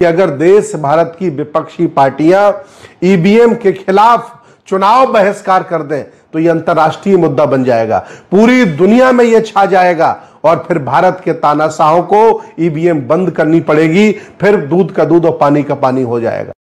कि अगर देश भारत की विपक्षी पार्टियां ईवीएम e के खिलाफ चुनाव बहिष्कार कर दें तो यह अंतर्राष्ट्रीय मुद्दा बन जाएगा पूरी दुनिया में यह छा जाएगा और फिर भारत के तानाशाहों को ईवीएम e बंद करनी पड़ेगी फिर दूध का दूध और पानी का पानी हो जाएगा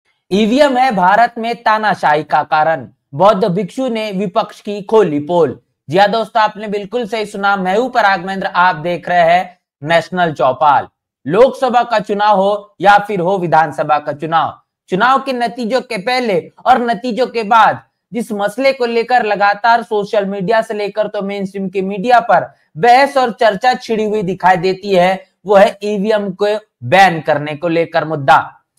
ईवीएम e है भारत में तानाशाही का कारण बौद्ध भिक्षु ने विपक्ष की खोली पोल जिया हाँ दोस्तों आपने बिल्कुल सही सुना मैं आगमेंद्र आप देख रहे हैं नेशनल चौपाल लोकसभा का चुनाव हो या फिर हो विधानसभा का चुनाव चुनाव के नतीजों के पहले और नतीजों के बाद जिस मसले को लेकर लगातार सोशल मीडिया से लेकर तो मेन स्ट्रीम के मीडिया पर बहस और चर्चा छिड़ी हुई दिखाई देती है वो है ईवीएम e को बैन करने को लेकर मुद्दा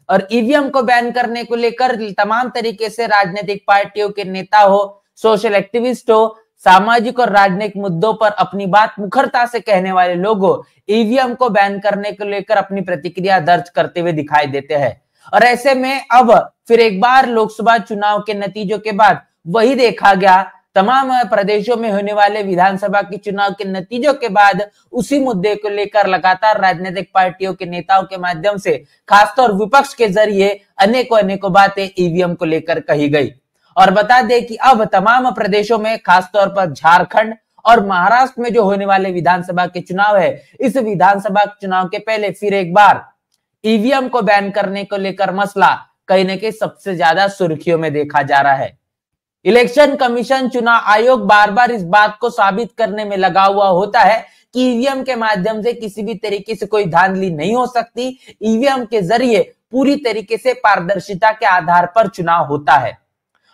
और ईवीएम e को बैन करने को लेकर तमाम तरीके से राजनीतिक पार्टियों के नेता हो सोशल एक्टिविस्ट हो सामाजिक और राजनीतिक मुद्दों पर अपनी बात मुखरता से कहने वाले लोगों ईवीएम को बैन करने को लेकर अपनी प्रतिक्रिया दर्ज करते हुए दिखाई देते हैं और ऐसे में अब फिर एक बार लोकसभा चुनाव के नतीजों के बाद वही देखा गया तमाम प्रदेशों में होने वाले विधानसभा के चुनाव के नतीजों के बाद उसी मुद्दे को लेकर लगातार राजनीतिक पार्टियों के नेताओं के माध्यम से खासतौर विपक्ष के जरिए अनेकों अनेकों बातें ईवीएम को लेकर कही गई और बता दें कि अब तमाम प्रदेशों में खासतौर पर झारखंड और महाराष्ट्र में जो होने वाले विधानसभा के चुनाव है इस विधानसभा चुनाव के पहले फिर एक बार ईवीएम को बैन करने को लेकर मसला कहीं न कहीं सबसे ज्यादा सुर्खियों में देखा जा रहा है इलेक्शन कमीशन चुनाव आयोग बार बार इस बात को साबित करने में लगा हुआ होता है कि ईवीएम के माध्यम से किसी भी तरीके से कोई धांधली नहीं हो सकती ईवीएम के जरिए पूरी तरीके से पारदर्शिता के आधार पर चुनाव होता है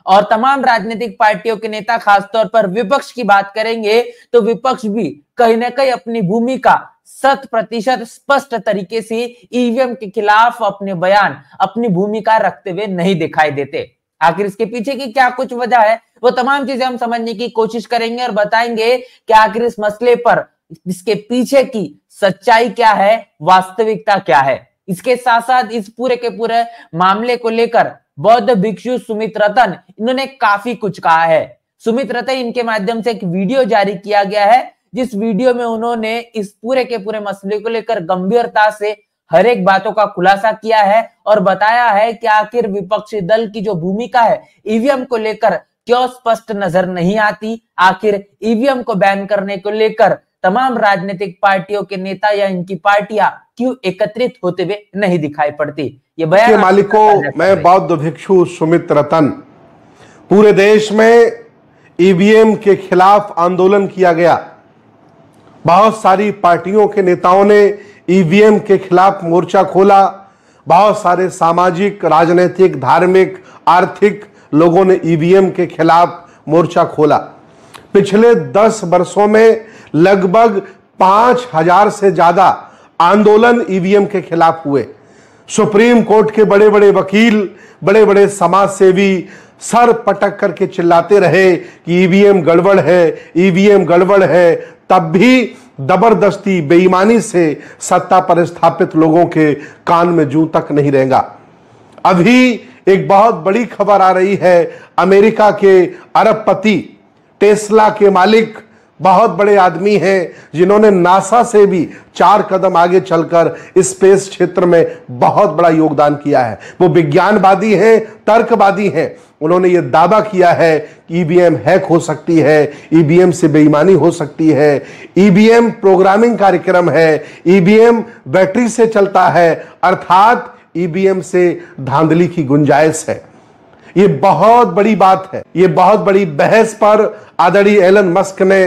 और तमाम राजनीतिक पार्टियों के नेता खासतौर पर विपक्ष की बात करेंगे तो विपक्ष भी कहीं ना कहीं अपनी भूमिका शत प्रतिशत स्पष्ट तरीके से ईवीएम e के खिलाफ अपने बयान अपनी भूमिका रखते हुए नहीं दिखाई देते आखिर इसके पीछे की क्या कुछ वजह है वो तमाम चीजें हम समझने की कोशिश करेंगे और बताएंगे कि आखिर इस मसले पर इसके पीछे की सच्चाई क्या है वास्तविकता क्या है इसके साथ साथ इस पूरे के पूरे मामले को लेकर बौद्ध भिक्षु सुमित रतन इन्होंने काफी कुछ कहा है सुमित रतन इनके माध्यम से एक वीडियो जारी किया गया है जिस वीडियो में उन्होंने इस पूरे के पूरे मसले को लेकर गंभीरता से हर एक बातों का खुलासा किया है और बताया है कि आखिर विपक्षी दल की जो भूमिका है ईवीएम को लेकर क्यों स्पष्ट नजर नहीं आती आखिर ईवीएम को बैन करने को लेकर तमाम राजनीतिक पार्टियों के नेता या इनकी पार्टियां क्यों एकत्रित होते हुए नहीं दिखाई पड़ती ये बयान मालिक को मैं बौद्ध भिक्षु सुमित रतन पूरे देश में ईवीएम e के खिलाफ आंदोलन किया गया बहुत सारी पार्टियों के नेताओं ने ईवीएम e के खिलाफ मोर्चा खोला बहुत सारे सामाजिक राजनीतिक धार्मिक आर्थिक लोगों ने ईवीएम e के खिलाफ मोर्चा खोला पिछले दस वर्षों में लगभग पांच हजार से ज्यादा आंदोलन ईवीएम के खिलाफ हुए सुप्रीम कोर्ट के बड़े बड़े वकील बड़े बड़े समाज सेवी सर पटक करके चिल्लाते रहे कि ईवीएम e गड़बड़ है ईवीएम e गड़बड़ है तब भी जबरदस्ती बेईमानी से सत्ता पर स्थापित लोगों के कान में जू तक नहीं रहेगा अभी एक बहुत बड़ी खबर आ रही है अमेरिका के अरबपति टेस्ला के मालिक बहुत बड़े आदमी हैं जिन्होंने नासा से भी चार कदम आगे चलकर स्पेस क्षेत्र में बहुत बड़ा योगदान किया है वो विज्ञानवादी हैं तर्कवादी हैं उन्होंने ये दावा किया है कि ईवीएम e हैक हो सकती है ईवीएम e से बेईमानी हो सकती है ईवीएम e प्रोग्रामिंग कार्यक्रम है ईवीएम बैटरी से चलता है अर्थात ईवीएम से धांधली की गुंजाइश है ये बहुत बड़ी बात है ये बहुत बड़ी बहस पर आदरणीय एलन मस्क ने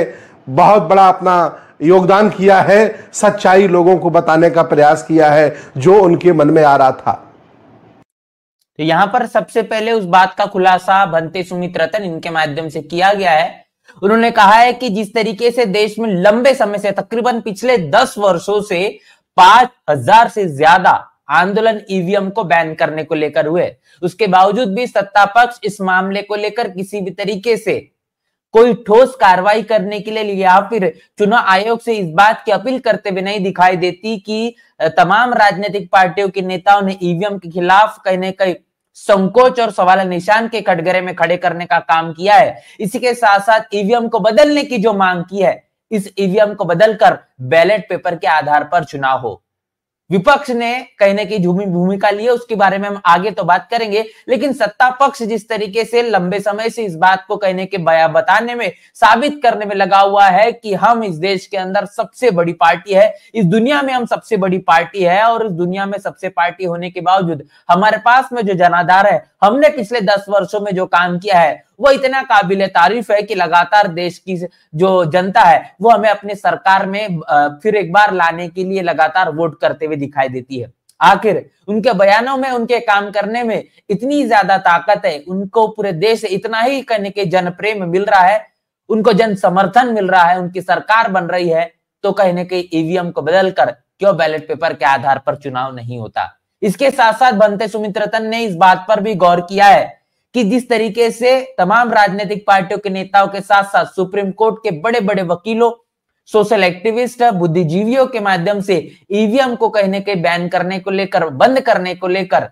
बहुत बड़ा अपना योगदान किया है सच्चाई लोगों को बताने का प्रयास किया है जो उनके मन में आ रहा था तो यहां पर सबसे पहले उस बात का खुलासा भंते सुमित रतन इनके माध्यम से किया गया है उन्होंने कहा है कि जिस तरीके से देश में लंबे समय से तकरीबन पिछले दस वर्षों से पांच हजार से ज्यादा आंदोलन ईवीएम को बैन करने को लेकर हुए उसके बावजूद भी सत्ता पक्ष इस मामले को लेकर किसी भी तरीके से कोई ठोस कार्रवाई करने के लिए या फिर चुनाव आयोग से इस बात की अपील करते हुए नहीं दिखाई देती कि तमाम राजनीतिक पार्टियों के नेताओं ने ईवीएम के खिलाफ कहने का संकोच और सवाल निशान के कटघरे में खड़े करने का काम किया है इसी के साथ साथ ईवीएम को बदलने की जो मांग की है इस ईवीएम को बदलकर बैलेट पेपर के आधार पर चुनाव हो विपक्ष ने कहीं ना कहीं झूमी भूमिका ली है उसके बारे में हम आगे तो बात करेंगे लेकिन सत्ता पक्ष जिस तरीके से लंबे समय से इस बात को कहने के बया बताने में साबित करने में लगा हुआ है कि हम इस देश के अंदर सबसे बड़ी पार्टी है इस दुनिया में हम सबसे बड़ी पार्टी है और इस दुनिया में सबसे पार्टी होने के बावजूद हमारे पास में जो जनाधार है हमने पिछले दस वर्षो में जो काम किया है वो इतना काबिल तारीफ है कि लगातार देश की जो जनता है वो हमें अपने सरकार में फिर एक बार लाने के लिए लगातार वोट करते हुए दिखाई देती है आखिर उनके बयानों में उनके काम करने में इतनी ज्यादा ताकत है उनको पूरे देश से इतना ही कहने के जनप्रेम मिल रहा है उनको जन समर्थन मिल रहा है उनकी सरकार बन रही है तो कहने के ईवीएम को बदलकर क्यों बैलेट पेपर के आधार पर चुनाव नहीं होता इसके साथ साथ बनते सुमित्र रतन ने इस बात पर भी गौर किया है कि जिस तरीके से तमाम राजनीतिक पार्टियों के नेताओं के साथ साथ सुप्रीम कोर्ट के बड़े बड़े वकीलों सोशल एक्टिविस्ट बुद्धिजीवियों के माध्यम से ईवीएम को कहने के बैन करने को लेकर बंद करने को लेकर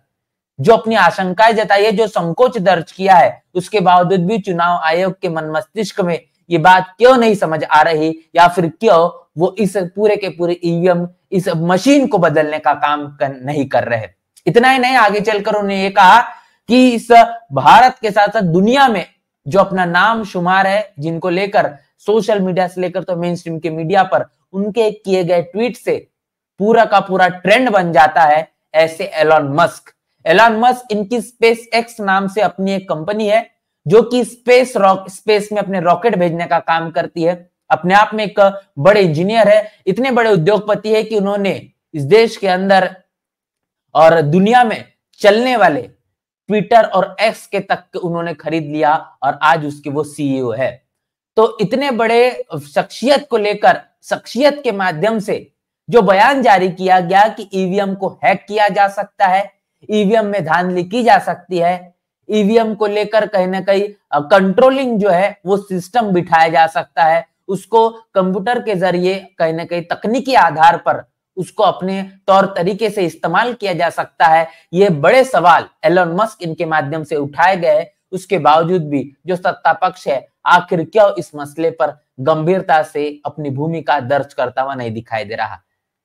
जो अपनी आशंकाएं जताई है जो संकोच दर्ज किया है उसके बावजूद भी चुनाव आयोग के मन मस्तिष्क में ये बात क्यों नहीं समझ आ रही या फिर क्यों वो इस पूरे के पूरे ईवीएम इस मशीन को बदलने का काम कर, नहीं कर रहे इतना ही नहीं आगे चलकर उन्होंने ये कहा कि इस भारत के साथ साथ दुनिया में जो अपना नाम शुमार है जिनको लेकर सोशल मीडिया से लेकर तो मेन स्ट्रीम के मीडिया पर उनके किए गए ट्वीट से पूरा का पूरा ट्रेंड बन जाता है ऐसे एलॉन मस्क एलॉन मस्क इनकी स्पेस एक्स नाम से अपनी एक कंपनी है जो कि स्पेस रॉक स्पेस में अपने रॉकेट भेजने का काम करती है अपने आप में एक बड़े इंजीनियर है इतने बड़े उद्योगपति है कि उन्होंने इस देश के अंदर और दुनिया में चलने वाले ट्विटर और एक्स के तक उन्होंने खरीद लिया और आज उसके वो सीईओ e है तो इतने बड़े शख्सियत को लेकर शख्सियत के माध्यम से जो बयान जारी किया गया कि ईवीएम e को हैक किया जा सकता है ईवीएम e में धांधली की जा सकती है ईवीएम को लेकर कहीं ना कहीं कंट्रोलिंग जो है वो सिस्टम बिठाया जा सकता है उसको कंप्यूटर के जरिए कहीं ना कहीं तकनीकी आधार पर उसको अपने तौर तरीके से इस्तेमाल किया जा सकता है ये बड़े सवाल एलन मस्क इनके माध्यम से उठाए गए उसके बावजूद भी जो सत्ता पक्ष है आखिर क्यों इस मसले पर गंभीरता से अपनी भूमिका दर्ज करता हुआ नहीं दिखाई दे रहा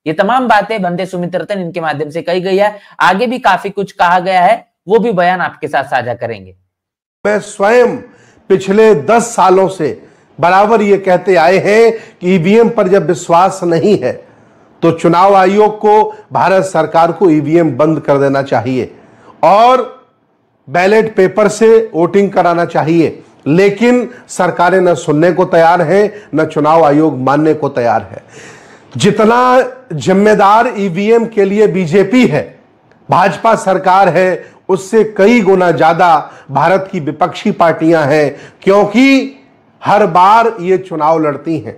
ये तमाम बातें बंदे सुमित्रतन इनके माध्यम से कही गई है आगे भी काफी कुछ कहा गया है वो भी बयान आपके साथ साझा करेंगे मैं स्वयं पिछले दस सालों से बराबर ये कहते आए हैं कि ईवीएम e पर जब विश्वास नहीं है तो चुनाव आयोग को भारत सरकार को ईवीएम बंद कर देना चाहिए और बैलेट पेपर से वोटिंग कराना चाहिए लेकिन सरकारें न सुनने को तैयार हैं न चुनाव आयोग मानने को तैयार है जितना जिम्मेदार ईवीएम के लिए बीजेपी है भाजपा सरकार है उससे कई गुना ज्यादा भारत की विपक्षी पार्टियां हैं क्योंकि हर बार ये चुनाव लड़ती हैं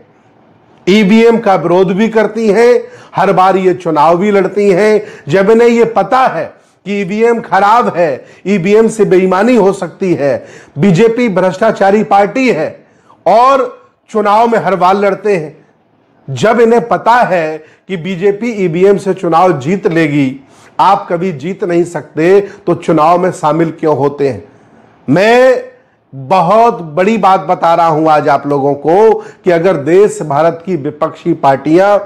ईवीएम का विरोध भी करती हैं हर बार ये चुनाव भी लड़ती हैं जब इन्हें ये पता है कि ईवीएम खराब है ईवीएम से बेईमानी हो सकती है बीजेपी भ्रष्टाचारी पार्टी है और चुनाव में हर बार लड़ते हैं जब इन्हें पता है कि बीजेपी ईवीएम से चुनाव जीत लेगी आप कभी जीत नहीं सकते तो चुनाव में शामिल क्यों होते हैं मैं बहुत बड़ी बात बता रहा हूं आज आप लोगों को कि अगर देश भारत की विपक्षी पार्टियां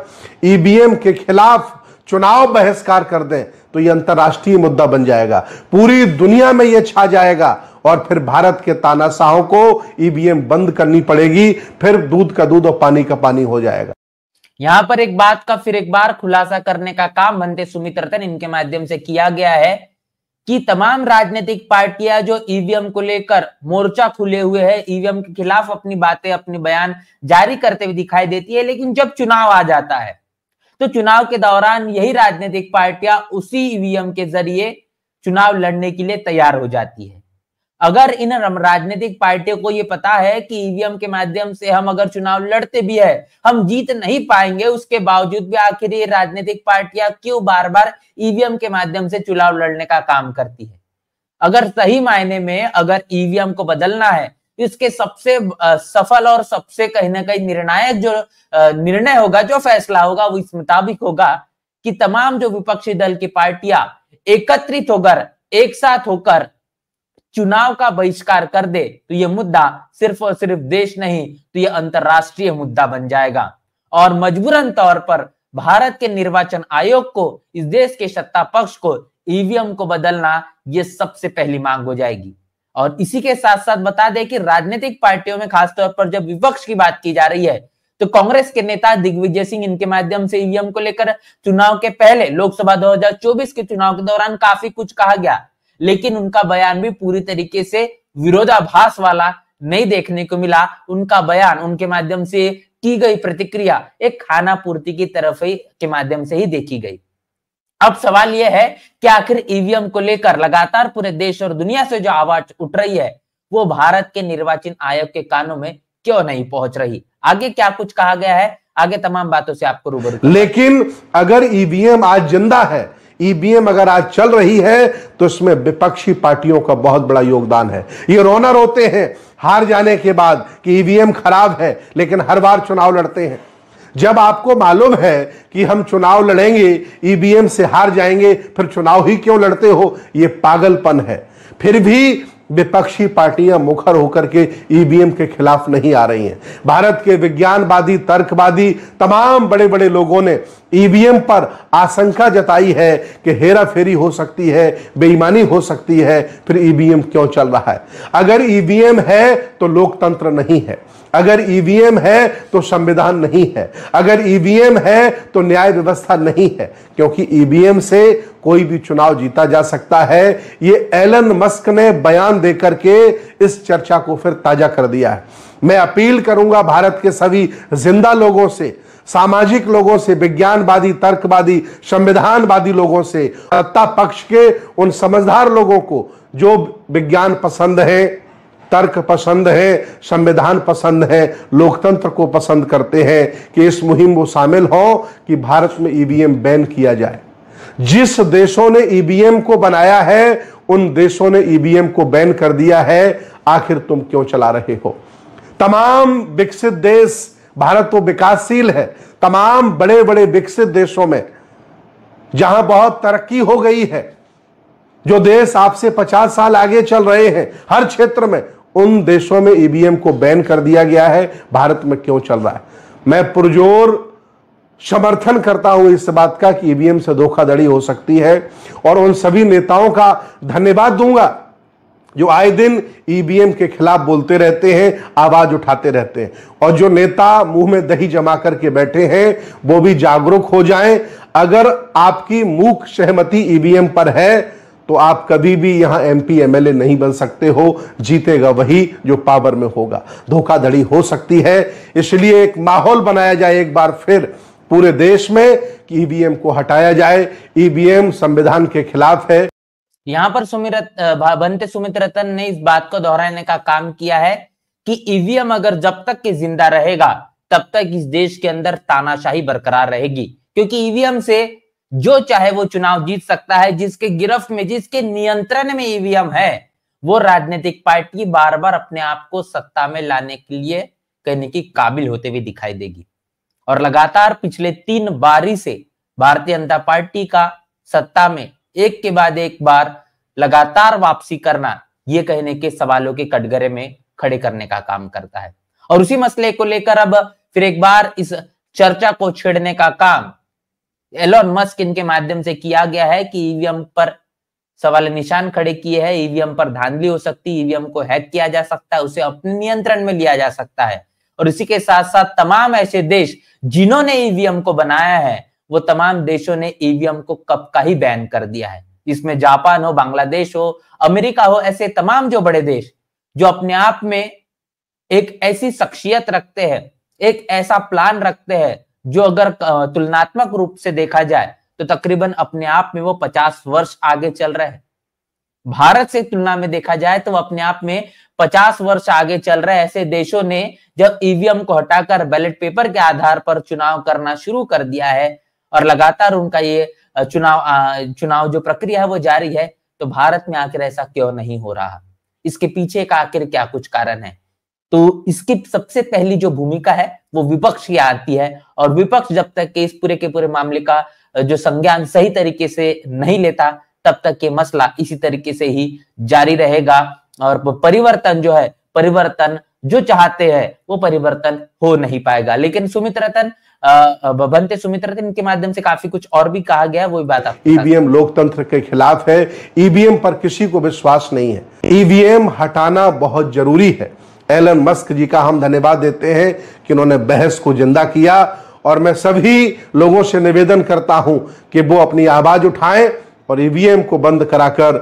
ईवीएम e के खिलाफ चुनाव बहिष्कार कर दें तो यह अंतर्राष्ट्रीय मुद्दा बन जाएगा पूरी दुनिया में यह छा जाएगा और फिर भारत के तानाशाहों को ईवीएम e बंद करनी पड़ेगी फिर दूध का दूध और पानी का पानी हो जाएगा यहां पर एक बात का फिर एक बार खुलासा करने का काम बनते सुमित रतन इनके माध्यम से किया गया है कि तमाम राजनीतिक पार्टियां जो ईवीएम को लेकर मोर्चा खुले हुए हैं ईवीएम के खिलाफ अपनी बातें अपने बयान जारी करते हुए दिखाई देती है लेकिन जब चुनाव आ जाता है तो चुनाव के दौरान यही राजनीतिक पार्टियां उसी ईवीएम के जरिए चुनाव लड़ने के लिए तैयार हो जाती है अगर इन राजनीतिक पार्टियों को यह पता है कि ईवीएम e के माध्यम से हम अगर चुनाव लड़ते भी है हम जीत नहीं पाएंगे उसके बावजूद भी आखिर ये राजनीतिक पार्टियां क्यों बार बार ईवीएम के माध्यम से चुनाव लड़ने का काम करती है अगर सही मायने में अगर ईवीएम e को बदलना है इसके सबसे सफल और सबसे कहीं ना कहीं निर्णायक जो निर्णय होगा जो फैसला होगा वो इस मुताबिक होगा कि तमाम जो विपक्षी दल की पार्टियां एकत्रित होकर एक साथ होकर चुनाव का बहिष्कार कर दे तो यह मुद्दा सिर्फ और सिर्फ देश नहीं तो यह अंतरराष्ट्रीय मुद्दा बन जाएगा और मजबूरन तौर पर भारत के निर्वाचन आयोग को इस देश के सत्ता पक्ष को ईवीएम को बदलना यह सबसे पहली मांग हो जाएगी और इसी के साथ साथ बता दें कि राजनीतिक पार्टियों में खासतौर पर जब विपक्ष की बात की जा रही है तो कांग्रेस के नेता दिग्विजय सिंह इनके माध्यम से ईवीएम को लेकर चुनाव के पहले लोकसभा 2024 के चुनाव के दौरान काफी कुछ कहा गया लेकिन उनका बयान भी पूरी तरीके से विरोधाभास वाला नहीं देखने को मिला उनका बयान उनके माध्यम से की गई प्रतिक्रिया एक खाना पूर्ति की तरफ ही के माध्यम से ही देखी गई अब सवाल यह है कि आखिर ईवीएम को लेकर लगातार पूरे देश और दुनिया से जो आवाज उठ रही है वो भारत के निर्वाचन आयोग के कानों में क्यों नहीं पहुंच रही आगे क्या कुछ कहा गया है आगे तमाम बातों से आपको रूबरू लेकिन अगर ईवीएम आज जिंदा है ईबीएम अगर आज चल रही है तो इसमें विपक्षी पार्टियों का बहुत बड़ा योगदान है ये रोना रोते हैं हार जाने के बाद कि ईवीएम खराब है लेकिन हर बार चुनाव लड़ते हैं जब आपको मालूम है कि हम चुनाव लड़ेंगे ईवीएम से हार जाएंगे फिर चुनाव ही क्यों लड़ते हो ये पागलपन है फिर भी विपक्षी पार्टियां मुखर होकर के ईवीएम के खिलाफ नहीं आ रही हैं भारत के विज्ञानवादी तर्कवादी तमाम बड़े बड़े लोगों ने ईवीएम पर आशंका जताई है कि हेरा फेरी हो सकती है बेईमानी हो सकती है फिर ईवीएम क्यों चल रहा है अगर ईवीएम है तो लोकतंत्र नहीं है अगर ईवीएम है तो संविधान नहीं है अगर ईवीएम है तो न्याय व्यवस्था नहीं है क्योंकि ईवीएम से कोई भी चुनाव जीता जा सकता है ये एलन मस्क ने बयान देकर के इस चर्चा को फिर ताजा कर दिया है मैं अपील करूंगा भारत के सभी जिंदा लोगों से सामाजिक लोगों से विज्ञानवादी तर्कवादी संविधानवादी लोगों से सत्ता पक्ष के उन समझदार लोगों को जो विज्ञान पसंद है तर्क पसंद है संविधान पसंद है लोकतंत्र को पसंद करते हैं कि इस मुहिम को शामिल हो कि भारत में ईवीएम बैन किया जाए जिस देशों ने ईवीएम को बनाया है उन देशों ने ईवीएम को बैन कर दिया है आखिर तुम क्यों चला रहे हो तमाम विकसित देश भारत तो विकासशील है तमाम बड़े बड़े विकसित देशों में जहां बहुत तरक्की हो गई है जो देश आपसे 50 साल आगे चल रहे हैं हर क्षेत्र में उन देशों में ईवीएम e को बैन कर दिया गया है भारत में क्यों चल रहा है मैं पुरजोर समर्थन करता हूं इस बात का कि ईवीएम e से धोखाधड़ी हो सकती है और उन सभी नेताओं का धन्यवाद दूंगा जो आए दिन ईवीएम e के खिलाफ बोलते रहते हैं आवाज उठाते रहते हैं और जो नेता मुंह में दही जमा करके बैठे हैं वो भी जागरूक हो जाएं अगर आपकी मूक सहमति ईवीएम e पर है तो आप कभी भी यहां एमपी एमएलए नहीं बन सकते हो जीतेगा वही जो पावर में होगा धोखाधड़ी हो सकती है इसलिए एक माहौल बनाया जाए एक बार फिर पूरे देश में कि ईवीएम e को हटाया जाए ईवीएम संविधान के खिलाफ है यहां पर सुमित बनते सुमित रतन ने इस बात को दोहराने का काम किया है कि ईवीएम अगर जब तक के जिंदा रहेगा तब तक इस देश के अंदर तानाशाही बरकरार रहेगी क्योंकि ईवीएम से जो चाहे वो चुनाव जीत सकता है जिसके गिरफ्त में जिसके नियंत्रण में ईवीएम है वो राजनीतिक पार्टी बार बार अपने आप को सत्ता में लाने के लिए कहने की काबिल होते हुए दिखाई देगी और लगातार पिछले तीन बारी से भारतीय जनता पार्टी का सत्ता में एक के बाद एक बार लगातार वापसी करना ये कहने के सवालों के कटघरे में खड़े करने का काम करता है और उसी मसले को लेकर अब फिर एक बार इस चर्चा को छेड़ने का काम एलोन मस्क इनके माध्यम से किया गया है कि ईवीएम e पर सवाल निशान खड़े किए हैं ईवीएम e पर धांधली हो सकती है e ईवीएम को हैक किया जा सकता है उसे अपने नियंत्रण में लिया जा सकता है और इसी के साथ साथ तमाम ऐसे देश जिन्होंने ईवीएम को बनाया है वो तमाम देशों ने ईवीएम को कब का ही बैन कर दिया है इसमें जापान हो बांग्लादेश हो अमेरिका हो ऐसे तमाम जो बड़े देश जो अपने आप में एक ऐसी शख्सियत रखते हैं एक ऐसा प्लान रखते हैं जो अगर तुलनात्मक रूप से देखा जाए तो तकरीबन अपने आप में वो पचास वर्ष आगे चल रहे हैं भारत से तुलना में देखा जाए तो अपने आप में 50 वर्ष आगे चल रहे ऐसे देशों ने जब ईवीएम को हटाकर बैलेट पेपर के आधार पर चुनाव करना शुरू कर दिया है और लगातार उनका ये चुनाव चुनाव जो प्रक्रिया है वो जारी है तो भारत में आखिर ऐसा क्यों नहीं हो रहा इसके पीछे का आखिर क्या कुछ कारण है तो इसकी सबसे पहली जो भूमिका है वो विपक्ष की आती है और विपक्ष जब तक के इस पूरे के पूरे मामले का जो संज्ञान सही तरीके से नहीं लेता तब तक ये मसला इसी तरीके से ही जारी रहेगा और परिवर्तन जो है परिवर्तन जो चाहते हैं वो परिवर्तन हो नहीं पाएगा लेकिन सुमित रतन बनते सुमित्रा थे इनके माध्यम से काफी कुछ और भी कहा गया वो बात आप ईवीएम लोकतंत्र के खिलाफ है ईवीएम पर किसी को विश्वास नहीं है ईवीएम हटाना बहुत जरूरी है एलन मस्क जी का हम धन्यवाद देते हैं कि उन्होंने बहस को जिंदा किया और मैं सभी लोगों से निवेदन करता हूं कि वो अपनी आवाज उठाएं और ईवीएम को बंद कराकर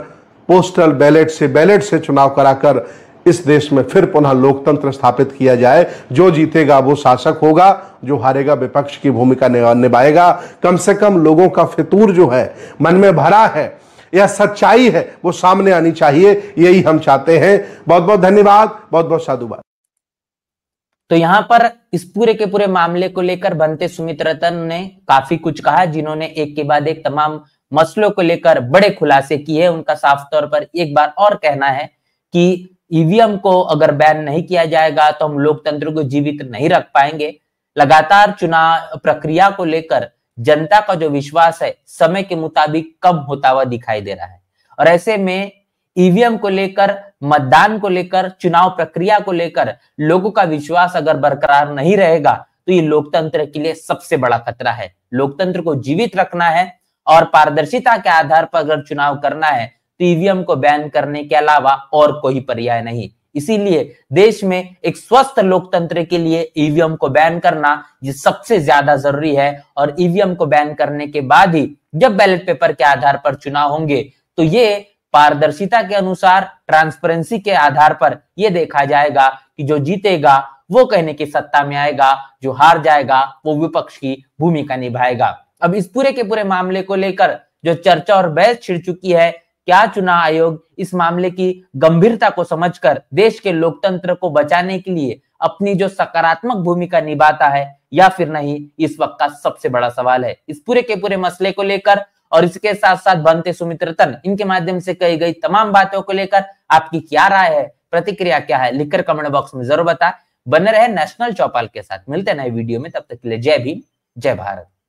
पोस्टल बैलेट से बैलेट से चुनाव कराकर इस देश में फिर पुनः लोकतंत्र स्थापित किया जाए जो जीतेगा वो शासक होगा जो हारेगा विपक्ष की भूमिका निभाएगा कम से कम लोगों का फितूर जो है मन में भरा है यह सच्चाई है वो सामने आनी चाहिए यही हम चाहते हैं बहुत बहुत धन्यवाद बहुत बहुत साधुवाद तो यहां पर इस पूरे के पूरे मामले को लेकर बनते सुमित रतन ने काफी कुछ कहा जिन्होंने एक के बाद एक तमाम मसलों को लेकर बड़े खुलासे किए उनका साफ तौर पर एक बार और कहना है कि ईवीएम को अगर बैन नहीं किया जाएगा तो हम लोकतंत्र को जीवित नहीं रख पाएंगे लगातार चुनाव प्रक्रिया को लेकर जनता का जो विश्वास है समय के मुताबिक कम होता हुआ दिखाई दे रहा है और ऐसे में ईवीएम को लेकर मतदान को लेकर चुनाव प्रक्रिया को लेकर लोगों का विश्वास अगर बरकरार नहीं रहेगा तो ये लोकतंत्र के लिए सबसे बड़ा खतरा है लोकतंत्र को जीवित रखना है और पारदर्शिता के आधार पर अगर चुनाव करना है टीवीएम को बैन करने के अलावा और कोई पर्याय नहीं इसीलिए देश में एक स्वस्थ लोकतंत्र के लिए ईवीएम e को बैन करना ये सबसे ज्यादा जरूरी है और ईवीएम e को बैन करने के बाद ही जब बैलेट पेपर के आधार पर चुनाव होंगे तो ये पारदर्शिता के अनुसार ट्रांसपेरेंसी के आधार पर यह देखा जाएगा कि जो जीतेगा वो कहने की सत्ता में आएगा जो हार जाएगा वो विपक्ष की भूमिका निभाएगा अब इस पूरे के पूरे मामले को लेकर जो चर्चा और बहस छिड़ चुकी है क्या चुनाव आयोग इस मामले की गंभीरता को समझकर देश के लोकतंत्र को बचाने के लिए अपनी जो सकारात्मक भूमिका निभाता है या फिर नहीं इस वक्त का सबसे बड़ा सवाल है इस पूरे के पूरे मसले को लेकर और इसके साथ साथ बनते सुमित्रतन इनके माध्यम से कही गई तमाम बातों को लेकर आपकी क्या राय है प्रतिक्रिया क्या है लिखकर कमेंट बॉक्स में जरूर बता बने रहे नेशनल चौपाल के साथ मिलते हैं नए वीडियो में तब तक के लिए जय भीम जय भारत